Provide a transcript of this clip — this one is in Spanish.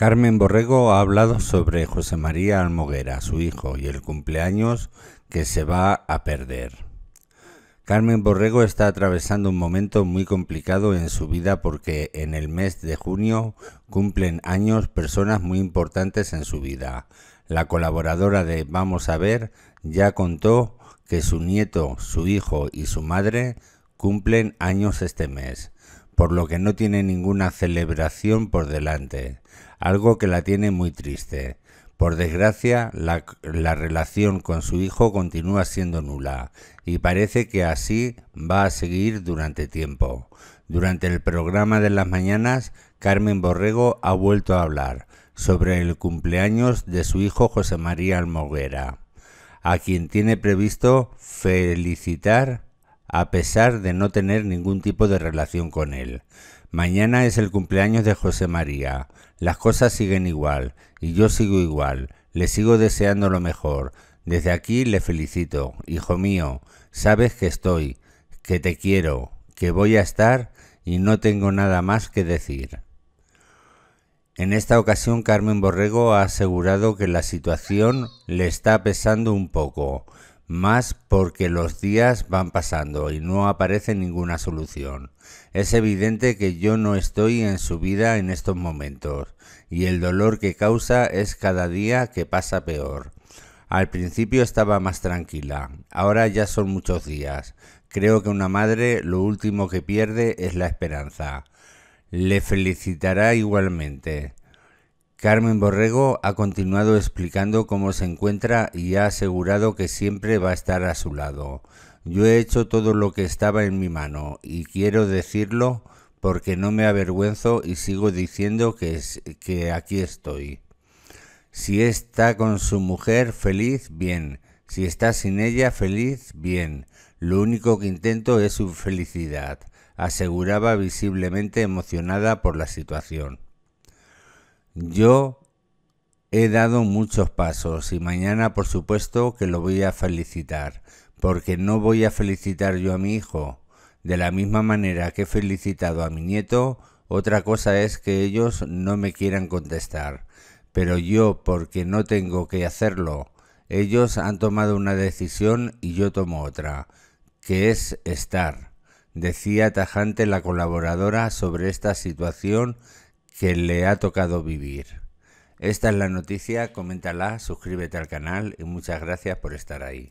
Carmen Borrego ha hablado sobre José María Almoguera, su hijo, y el cumpleaños que se va a perder. Carmen Borrego está atravesando un momento muy complicado en su vida porque en el mes de junio cumplen años personas muy importantes en su vida. La colaboradora de Vamos a ver ya contó que su nieto, su hijo y su madre cumplen años este mes por lo que no tiene ninguna celebración por delante, algo que la tiene muy triste. Por desgracia, la, la, relación con su hijo continúa siendo nula y parece que así va a seguir durante tiempo. Durante el programa de las mañanas, Carmen Borrego ha vuelto a hablar sobre el cumpleaños de su hijo José María Almoguera, a quien tiene previsto felicitar a pesar de no tener ningún tipo de relación con él. Mañana es el cumpleaños de José María. Las cosas siguen igual, y yo sigo igual. Le sigo deseando lo mejor. Desde aquí le felicito, hijo mío. Sabes que estoy, que te quiero, que voy a estar y no tengo nada más que decir. En esta ocasión Carmen Borrego ha asegurado que la situación le está pesando un poco más porque los días van pasando y no aparece ninguna solución. Es evidente que yo no estoy en su vida en estos momentos y el dolor que causa es cada día que pasa peor. Al principio estaba más tranquila, ahora ya son muchos días. Creo que una madre lo último que pierde es la esperanza. Le felicitará igualmente. Carmen Borrego ha continuado explicando cómo se encuentra y ha asegurado que siempre va a estar a su lado. Yo he hecho todo lo que estaba en mi mano y quiero decirlo porque no me avergüenzo y sigo diciendo que, aquí estoy. Si está con su mujer feliz, bien. Si está sin ella feliz, bien. Lo único que intento es su felicidad, aseguraba visiblemente emocionada por la situación. Yo he dado muchos pasos y mañana por supuesto que lo voy a felicitar, porque no voy a felicitar yo a mi hijo. De la misma manera que he felicitado a mi nieto, otra cosa es que ellos no me quieran contestar. Pero yo, porque no tengo que hacerlo, ellos han tomado una decisión y yo tomo otra, que es estar, decía tajante la colaboradora sobre esta situación que le ha tocado vivir. Esta es la noticia, coméntala, suscríbete al canal y muchas gracias por estar ahí.